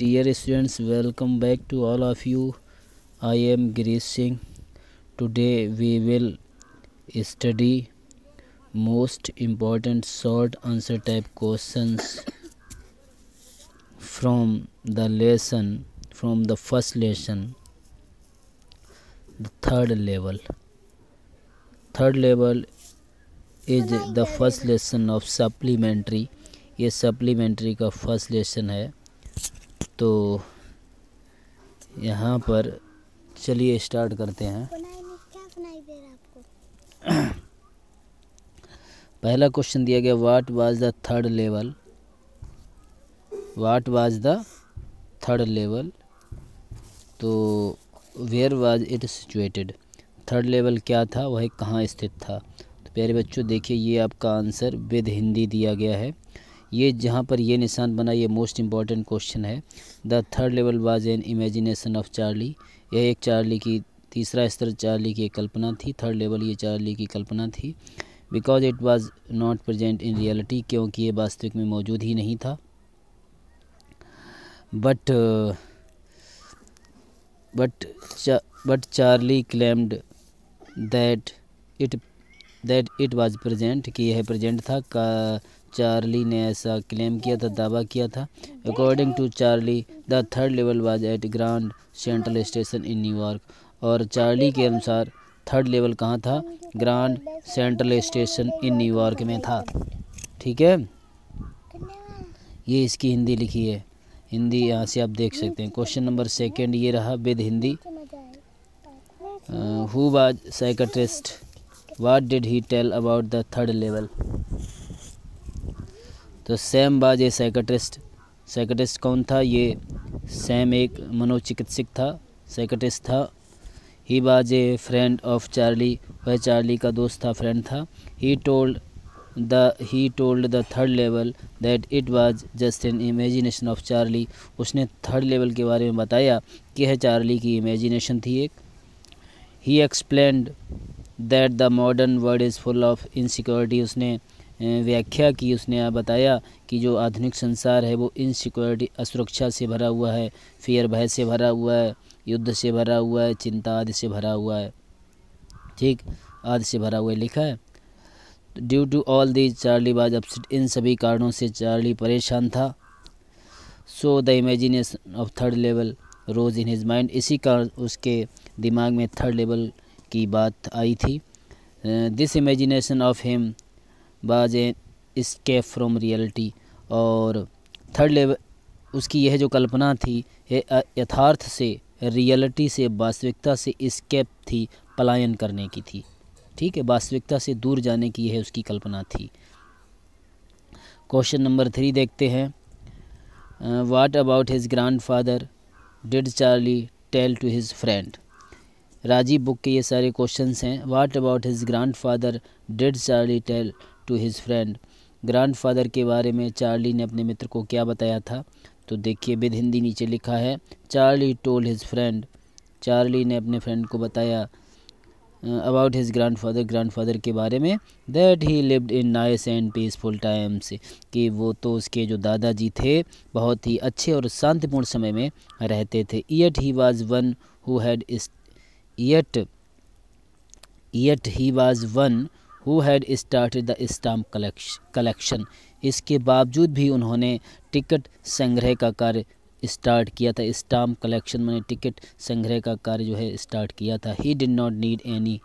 dear students welcome back to all of you i am girish singh today we will study most important short answer type questions from the lesson from the first lesson the third level third level is the first lesson of supplementary ये supplementary का first lesson है तो यहाँ पर चलिए start करते हैं पहला क्वेश्चन दिया गया what was the third level what was the third level तो where was it situated third level क्या था वह कहाँ स्थित था तो प्यारे बच्चों देखिए ये आपका आंसर विद हिंदी दिया गया है ये जहाँ पर ये निशान बना ये मोस्ट इम्पॉर्टेंट क्वेश्चन है the third level was an imagination of Charlie यह एक चार्ली की तीसरा स्तर चार्ली की कल्पना थी थर्ड लेवल ये चार्ली की कल्पना थी because it was not present in reality क्योंकि ये वास्तविक में मौजूद ही नहीं था but but but Charlie claimed that it that it was present कि यह प्रेजेंट था का चार्ली ने ऐसा क्लेम किया था दावा किया था according to Charlie the third level was at Grand Central Station in New York और चार्ली के अनुसार थर्ड लेवल कहाँ था Grand Central Station in New York में था ठीक है ये इसकी हिंदी लिखी है हिंदी यहाँ से आप देख सकते हैं क्वेश्चन नंबर सेकेंड ये रहा with Hindi who was psychiatrist what did he tell about the third level तो सैम बाज ए साइकट्रिस्ट साइकट्रिस्ट कौन था ये सैम एक मनोचिकित्सक था साइकट्रिस्ट था he was a friend of Charlie वह चार्ली का दोस्त था फ्रेंड था he told the he told the third level that it was just an imagination of Charlie उसने थर्ड लेवल के बारे में बताया कि यह चार्ली की इमेजिनेशन थी एक he explained that the modern world is full of insecurity उसने व्याख्या की उसने बताया कि जो आधुनिक संसार है वो इनसिक्योरिटी असुरक्षा से भरा हुआ है फियर भय से भरा हुआ है युद्ध से भरा हुआ है चिंता आदि से भरा हुआ है ठीक आदि से भरा हुआ है लिखा है due to all the Charlie was upset in सभी कारणों से चार्ली परेशान था so the imagination of third level rose in his mind इसी कारण उसके दिमाग में थर्ड लेवल की बात आई थी this imagination of him was an escape from reality और थर्ड लेवल उसकी यह जो कल्पना थी यथार्थ से रियलिटी से वास्तविकता से इस्केप थी पलायन करने की थी ठीक है वास्तविकता से दूर जाने की यह उसकी कल्पना थी क्वेश्चन नंबर थ्री देखते हैं what about his grandfather did Charlie tell to his friend Rajiv book के ये सारे क्वेश्चंस हैं what about his grandfather did Charlie tell to his friend grandfather के बारे में चार्ली ने अपने मित्र को क्या बताया था तो देखिए विद हिंदी नीचे लिखा है Charlie told his friend Charlie ने अपने फ्रेंड को बताया about his grandfather grandfather के बारे में that he lived in nice and peaceful times कि वो तो उसके जो दादाजी थे बहुत ही अच्छे और शांतिपूर्ण समय में रहते थे yet he was one who had yet yet he was one who had start the stamp collection इसके बावजूद भी उन्होंने टिकट संग्रह का कार्य स्टार्ट किया था स्टाम्प कलेक्शन मैंने टिकट संग्रह का कार्य जो है स्टार्ट किया था he did not need any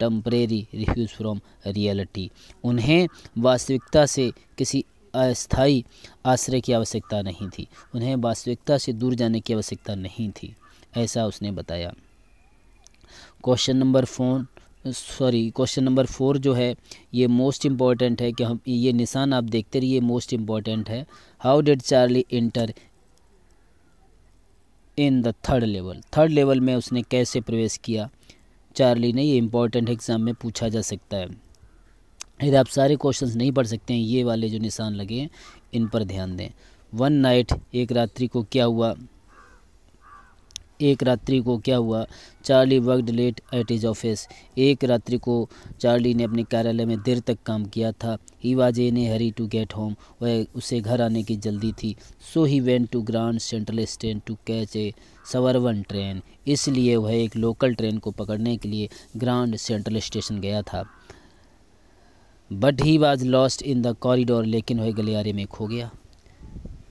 temporary refuge from reality उन्हें वास्तविकता से किसी अस्थाई आश्रय की आवश्यकता नहीं थी उन्हें वास्तविकता से दूर जाने की आवश्यकता नहीं थी ऐसा उसने बताया question number four sorry question number four जो है ये मोस्ट इम्पॉर्टेंट है कि हम ये निशान आप देखते रहिए मोस्ट इम्पॉर्टेंट है how did Charlie enter in the third level third level में उसने कैसे प्रवेश किया चार्ली ने ये इम्पॉर्टेंट एग्ज़ाम में पूछा जा सकता है यदि आप सारे क्वेश्चंस नहीं पढ़ सकते हैं ये वाले जो निशान लगे हैं इन पर ध्यान दें वन नाइट एक रात्रि को क्या हुआ एक रात्रि को क्या हुआ Charlie worked late at his office एक रात्रि को चार्ली ने अपने कार्यालय में देर तक काम किया था he was in a hurry to get home वह उसे घर आने की जल्दी थी so he went to Grand Central Station to catch a suburban train इसलिए वह एक लोकल ट्रेन को पकड़ने के लिए ग्रांड सेंट्रल स्टेशन गया था but he was lost in the corridor लेकिन वह गलियारे में खो गया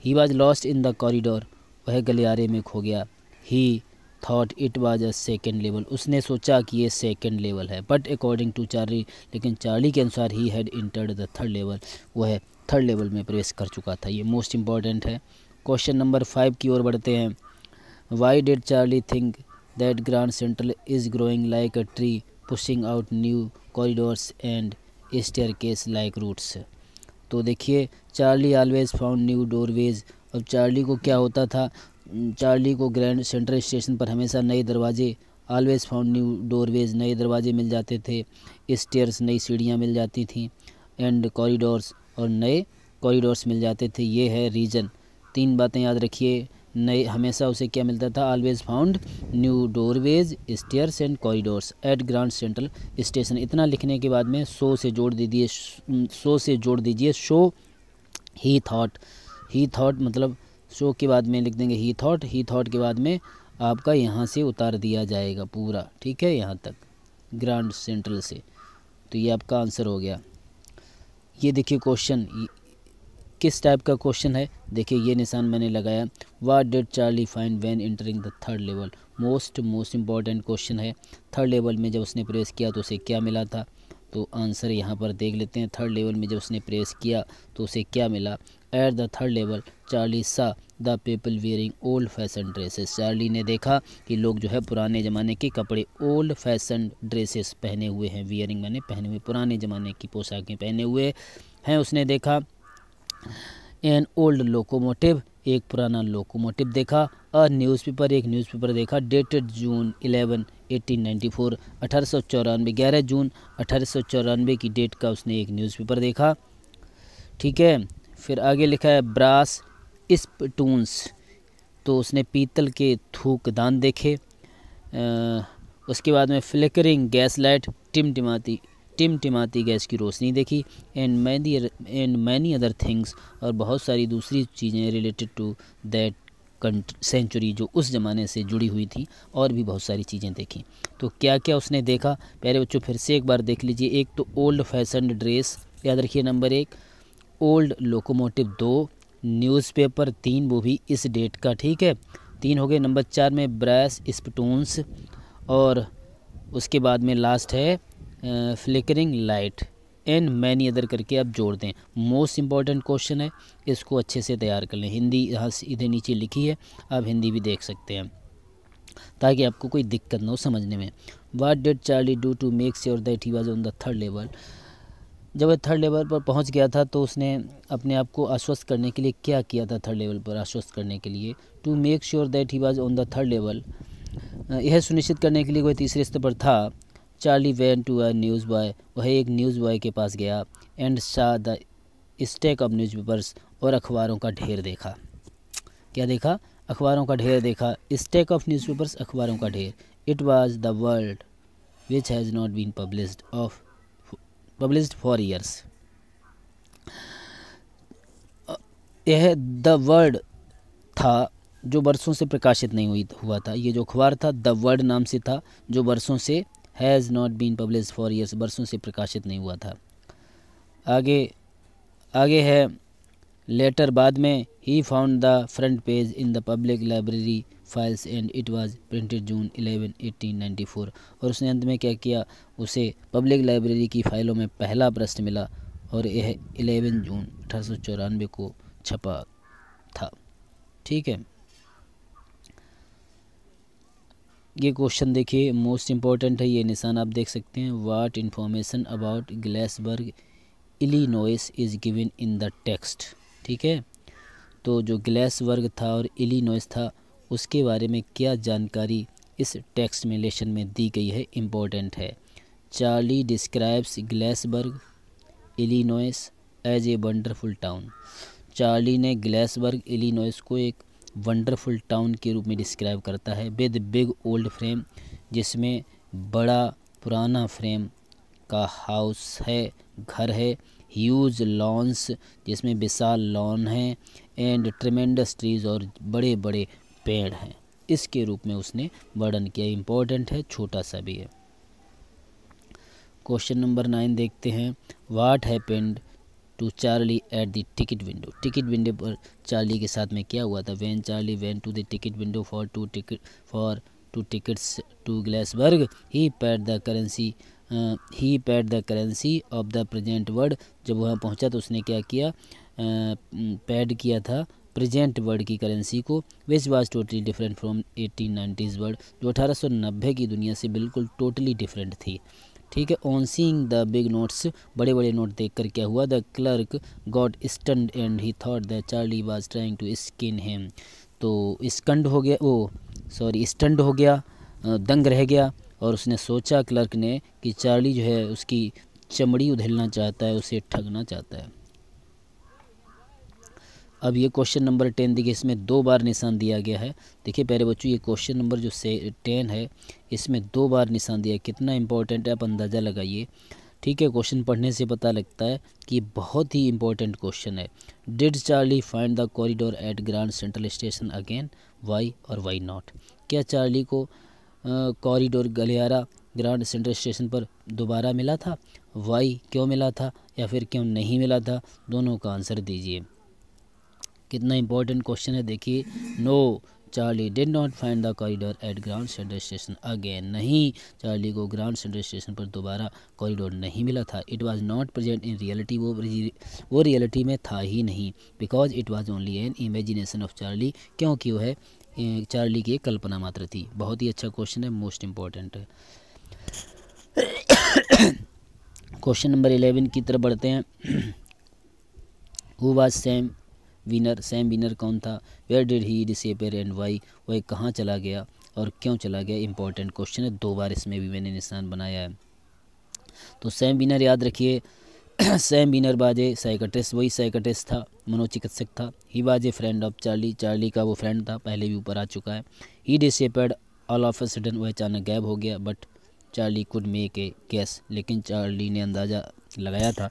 he was lost in the corridor वह गलियारे में खो गया he thought it was a second level उसने सोचा कि ये सेकेंड लेवल है बट अकॉर्डिंग टू चार्ली लेकिन चार्ली के अनुसार he had entered the third level वह थर्ड लेवल में प्रवेश कर चुका था ये मोस्ट इंपॉर्टेंट है क्वेश्चन नंबर फाइव की ओर बढ़ते हैं why did Charlie think that Grand Central is growing like a tree pushing out new corridors and staircase like roots तो देखिए Charlie always found new doorways अब Charlie को क्या होता था चार्ली को ग्रैंड सेंट्रल स्टेशन पर हमेशा नए दरवाजे ऑलवेज फाउंड न्यू डोरवेज नए दरवाजे मिल जाते थे स्टेयर्स नई सीढ़ियाँ मिल जाती थी एंड कॉरिडोर्स और नए कॉरिडोर्स मिल जाते थे ये है रीजन तीन बातें याद रखिए नए हमेशा उसे क्या मिलता था always found new doorways stairs and corridors at Grand Central Station इतना लिखने के बाद में सो से जोड़ दीजिए सो से जोड़ दीजिए so he thought he thought मतलब शो के बाद में लिख देंगे ही थॉट ही थॉट के बाद में आपका यहाँ से उतार दिया जाएगा पूरा ठीक है यहाँ तक ग्रांड सेंट्रल से तो ये आपका आंसर हो गया ये देखिए क्वेश्चन किस टाइप का क्वेश्चन है देखिए ये निशान मैंने लगाया what did Charlie find when entering the third level most most important question है थर्ड लेवल में जब उसने प्रेस किया तो उसे क्या मिला था तो आंसर यहाँ पर देख लेते हैं थर्ड लेवल में जब उसने प्रेस किया तो उसे क्या मिला at the third level Charlie saw the people wearing old fashion dresses Charlie ने देखा कि लोग जो है पुराने ज़माने के कपड़े ओल्ड फैशन ड्रेसेस पहने हुए हैं वियरिंग मैंने पहने हुए पुराने ज़माने की पोशाकें पहने हुए हैं उसने देखा एन ओल्ड लोकोमोटिव एक पुराना लोकोमोटिव देखा अ न्यूज़पेपर एक न्यूज़पेपर देखा डेटेड जून 11 1894 अठारह सौ चौरानवे ग्यारह जून अठारह सौ चौरानवे की डेट का उसने एक न्यूज़पेपर देखा ठीक है फिर आगे लिखा है ब्रास इस्पटूंस तो उसने पीतल के थूक दान देखे आ, उसके बाद में फ्लिकरिंग गैस लाइट टिमटिमाती टिमटिमाती गैस की रोशनी देखी and many and many other things और बहुत सारी दूसरी चीज़ें रिलेटेड टू दैट सेंचुरी जो उस ज़माने से जुड़ी हुई थी और भी बहुत सारी चीज़ें देखी तो क्या क्या उसने देखा प्यारे बच्चों फिर से एक बार देख लीजिए एक तो ओल्ड फैशन ड्रेस याद रखिए नंबर एक ओल्ड लोकोमोटिव दो न्यूज़पेपर तीन वो भी इस डेट का ठीक है तीन हो गए नंबर चार में ब्रैस स्पटून्स और उसके बाद में लास्ट है flickering light and many other करके आप जोड़ दें मोस्ट इम्पॉर्टेंट क्वेश्चन है इसको अच्छे से तैयार कर लें हिंदी यहाँ सीधे नीचे लिखी है आप हिंदी भी देख सकते हैं ताकि आपको कोई दिक्कत ना हो समझने में what did Charlie do to make sure that he was on the third level जब वह थर्ड लेवल पर पहुंच गया था तो उसने अपने आप को आश्वस्त करने के लिए क्या किया था थर्ड लेवल पर आश्वस्त करने के लिए to make sure that he was on the third level यह सुनिश्चित करने के लिए वह तीसरे स्तर पर था Charlie went to a newsboy वह एक न्यूज़ बॉय के पास गया and saw the stack of newspapers और अखबारों का ढेर देखा क्या देखा अखबारों का ढेर देखा स्टेक ऑफ न्यूज़पेपर्स अखबारों का ढेर it was the world which has not been published of published for years यह द वर्ड था जो वर्षों से प्रकाशित नहीं हुई हुआ था ये जो अखबार था द वर्ड नाम से था जो वर्षों से has not been publish for years वर्षों से प्रकाशित नहीं हुआ था आगे आगे है लेटर बाद में he found the front page in the public library files and it was printed June 11 1894 और उसने अंत में क्या किया उसे पब्लिक लाइब्रेरी की फ़ाइलों में पहला प्रश्न मिला और यह 11 जून अठारह को छपा था ठीक है ये क्वेश्चन देखिए मोस्ट इम्पॉर्टेंट है ये निशान आप देख सकते हैं what information about Galesburg Illinois is given in the text ठीक है तो जो ग्लेसबर्ग था और इलिनोइस था उसके बारे में क्या जानकारी इस टेक्स्ट में लेशन में दी गई है इम्पोर्टेंट है Charlie describes Galesburg Illinois as a wonderful town Charlie ने ग्लैसबर्ग इलिनोइस को एक वंडरफुल टाउन के रूप में डिस्क्राइब करता है विद बिग ओल्ड फ्रेम जिसमें बड़ा पुराना फ्रेम का हाउस है घर है ह्यूज लॉन्स जिसमें विशाल लॉन है एंड ट्रमेंडस ट्रीज और बड़े बड़े पेड़ है इसके रूप में उसने वर्णन किया इम्पोर्टेंट है छोटा सा भी है क्वेश्चन नंबर नाइन देखते हैं what happened to Charlie at the ticket window ticket window पर चार्ली के साथ में क्या हुआ था went Charlie went to the ticket window for two ticket for two tickets to Galesburg he paid the currency he paid the currency of the present word जब वहाँ पहुँचा तो उसने क्या किया पैड uh, mm, किया था प्रेजेंट वर्ल्ड की करेंसी को which was totally different from eighteen nineties world जो अठारह सौ नब्बे की दुनिया से बिल्कुल टोटली डिफरेंट थी ठीक है on seeing the big notes बड़े बड़े नोट देखकर क्या हुआ the clerk got stunned and he thought the Charlie was trying to skin him तो स्कंड हो गया ओ सॉरी स्टंड हो गया दंग रह गया और उसने सोचा क्लर्क ने कि चार्ली जो है उसकी चमड़ी उधेलना चाहता है उसे ठगना चाहता है अब ये क्वेश्चन नंबर टेन देखिए इसमें दो बार निशान दिया गया है देखिए पहले बच्चों ये क्वेश्चन नंबर जो से टेन है इसमें दो बार निशान दिया कितना इंपॉर्टेंट है आप अंदाज़ा लगाइए ठीक है क्वेश्चन पढ़ने से पता लगता है कि बहुत ही इंपॉर्टेंट क्वेश्चन है did Charlie find the corridor at Grand Central Station again why और वाई नॉट क्या चार्ली को कॉरिडोर गलियारा ग्रांड सेंट्रल स्टेशन पर दोबारा मिला था वाई क्यों मिला था या फिर क्यों नहीं मिला था दोनों का आंसर दीजिए कितना इंपॉर्टेंट क्वेश्चन है देखिए no Charlie did not find the corridor at ground centre station again नहीं चार्ली को ग्राउंड सेंटर स्टेशन पर दोबारा कॉरिडोर नहीं मिला था it was not present in reality वो वो रियलिटी में था ही नहीं because it was only an imagination of Charlie क्योंकि वह चार्ली की कल्पना मात्र थी बहुत ही अच्छा क्वेश्चन है मोस्ट इम्पॉर्टेंट है क्वेश्चन नंबर इलेवन की तरफ बढ़ते हैं who was Sam Weiner Sam Weiner कौन था where did he disappear and why वह कहाँ चला गया और क्यों चला गया इंपॉर्टेंट क्वेश्चन है दो बार इसमें भी मैंने निशान बनाया है तो सेम विनर याद रखिए सेम बिनर बाजे साइकट्रिस्ट वही साइकट्रिस्ट था मनोचिकित्सक था ही बाजे फ्रेंड ऑफ चार्ली चार्ली का वो फ्रेंड था पहले भी ऊपर आ चुका है he disappear all of a sudden वह अचानक गैब हो गया but Charlie could make a guess लेकिन चार्ली ने अंदाज़ा लगाया था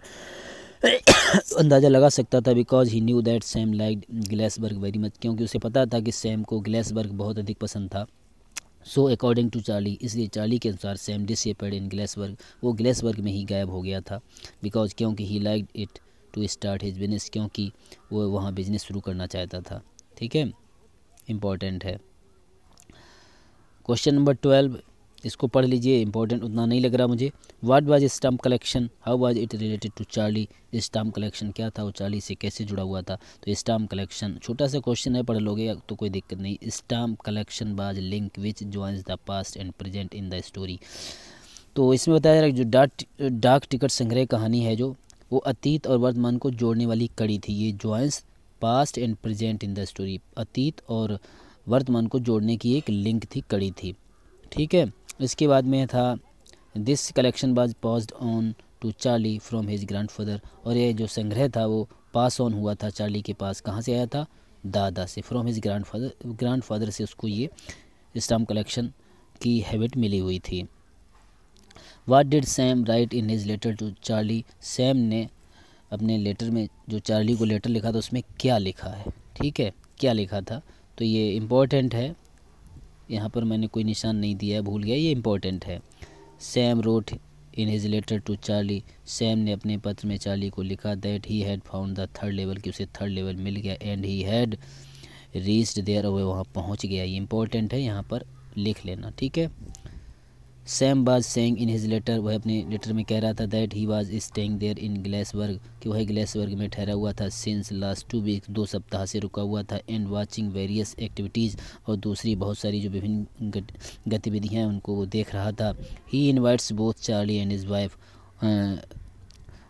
अंदाज़ा लगा सकता था because he knew that Sam like Galesburg very much क्योंकि उसे पता था कि सैम को ग्लैसबर्ग बहुत अधिक पसंद था सो अकॉर्डिंग टू चार्ली इसलिए चार्ली के अनुसार सैम डिसपेड इन ग्लेसबर्ग वो ग्लैसबर्ग में ही गायब हो गया था बिकॉज क्योंकि he like it to start his business क्योंकि वो वहाँ बिजनेस शुरू करना चाहता था ठीक है इम्पॉर्टेंट है क्वेश्चन नंबर ट्वेल्व इसको पढ़ लीजिए इंपॉर्टेंट उतना नहीं लग रहा मुझे what was stamp collection how was it related to Charlie stamp collection क्या था वो चार्ली से कैसे जुड़ा हुआ था तो स्टाम्प कलेक्शन छोटा सा क्वेश्चन है पढ़ लोगे तो कोई दिक्कत नहीं stamp collection was link which joins the past and present in the story तो इसमें बताया जा रहा है जो डाक डाक टिकट संग्रह कहानी है जो वो अतीत और वर्तमान को जोड़ने वाली कड़ी थी ये joins past and present in the story अतीत और वर्तमान को जोड़ने की एक लिंक थी कड़ी थी ठीक है इसके बाद में था this collection was passed on to Charlie from his grandfather और ये जो संग्रह था वो पास ऑन हुआ था चार्ली के पास कहाँ से आया था दादा से फ्रॉम हिज ग्रैंडफादर ग्रैंडफादर से उसको ये स्टाम्प कलेक्शन की हैबिट मिली हुई थी what did Sam write in his letter to Charlie Sam ने अपने लेटर में जो चार्ली को लेटर लिखा था उसमें क्या लिखा है ठीक है क्या लिखा था तो ये इम्पोर्टेंट है यहाँ पर मैंने कोई निशान नहीं दिया है भूल गया ये इंपॉर्टेंट है Sam wrote in his letter to Charlie Sam ने अपने पत्र में चार्ली को लिखा that he had found the third level कि उसे थर्ड लेवल मिल गया and he had reached there वह वहाँ पहुँच गया ये इंपॉर्टेंट है यहाँ पर लिख लेना ठीक है सैम बाज सेंग इन हिज लेटर वह अपने लेटर में कह रहा था that he was staying there in Galesburg कि वह ग्लेसबर्ग में ठहरा हुआ था सिंस लास्ट टू वीक दो सप्ताह से रुका हुआ था एंड वाचिंग वेरियस एक्टिविटीज़ और दूसरी बहुत सारी जो विभिन्न गतिविधियाँ हैं उनको वो देख रहा था he invites both Charlie and his wife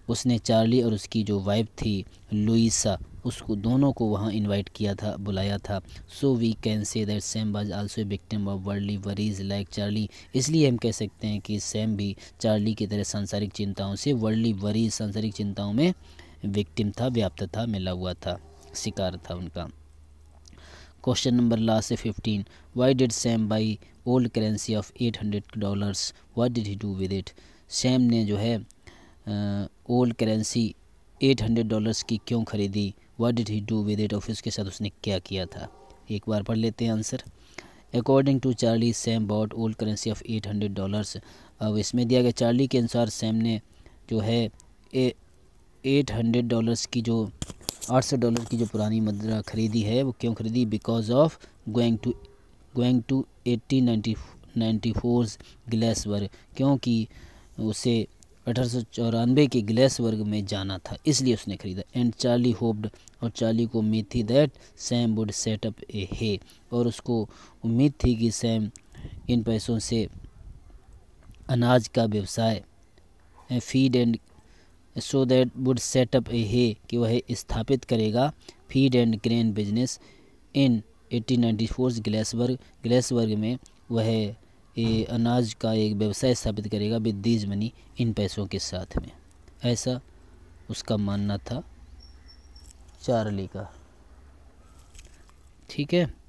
उसने चार्ली और उसकी जो वाइफ थी लुइसा उसको दोनों को वहाँ इनवाइट किया था बुलाया था so we can say that Sam was also victim of worldly worries like Charlie इसलिए हम कह सकते हैं कि सैम भी चार्ली की तरह सांसारिक चिंताओं से वर्ल्डली वरीज सांसारिक चिंताओं में विक्टिम था व्याप्त था मिला हुआ था शिकार था उनका question number last fifteen why did Sam buy old currency of eight hundred dollars what did he do with it Sam ने जो है old currency eight hundred dollars की क्यों खरीदी what did he do with it office के साथ उसने क्या किया था एक बार पढ़ लेते हैं answer according to Charlie Sam bought old currency of eight hundred dollars अब इसमें दिया गया चार्ली के अनुसार सैम ने जो है एट हंड्रेड डॉलर्स की जो आठ सौ डॉलर की जो पुरानी मुद्रा खरीदी है वो क्यों खरीदी because of going to going to eighteen ninety ninety fours Gales क्योंकि उसे अठारह के वर्ग में जाना था इसलिए उसने खरीदा एंड चार्ली होप्ड और चार्ली को उम्मीद थी that Sam would set up a hay और उसको उम्मीद थी कि सैम इन पैसों से अनाज का व्यवसाय feed and so that would set up a hay कि वह स्थापित करेगा feed and grain business in 1894 Galesburg Galesburg में वह ये अनाज का एक व्यवसाय स्थापित करेगा विद दीज मनी इन पैसों के साथ में ऐसा उसका मानना था चार्ली का ठीक है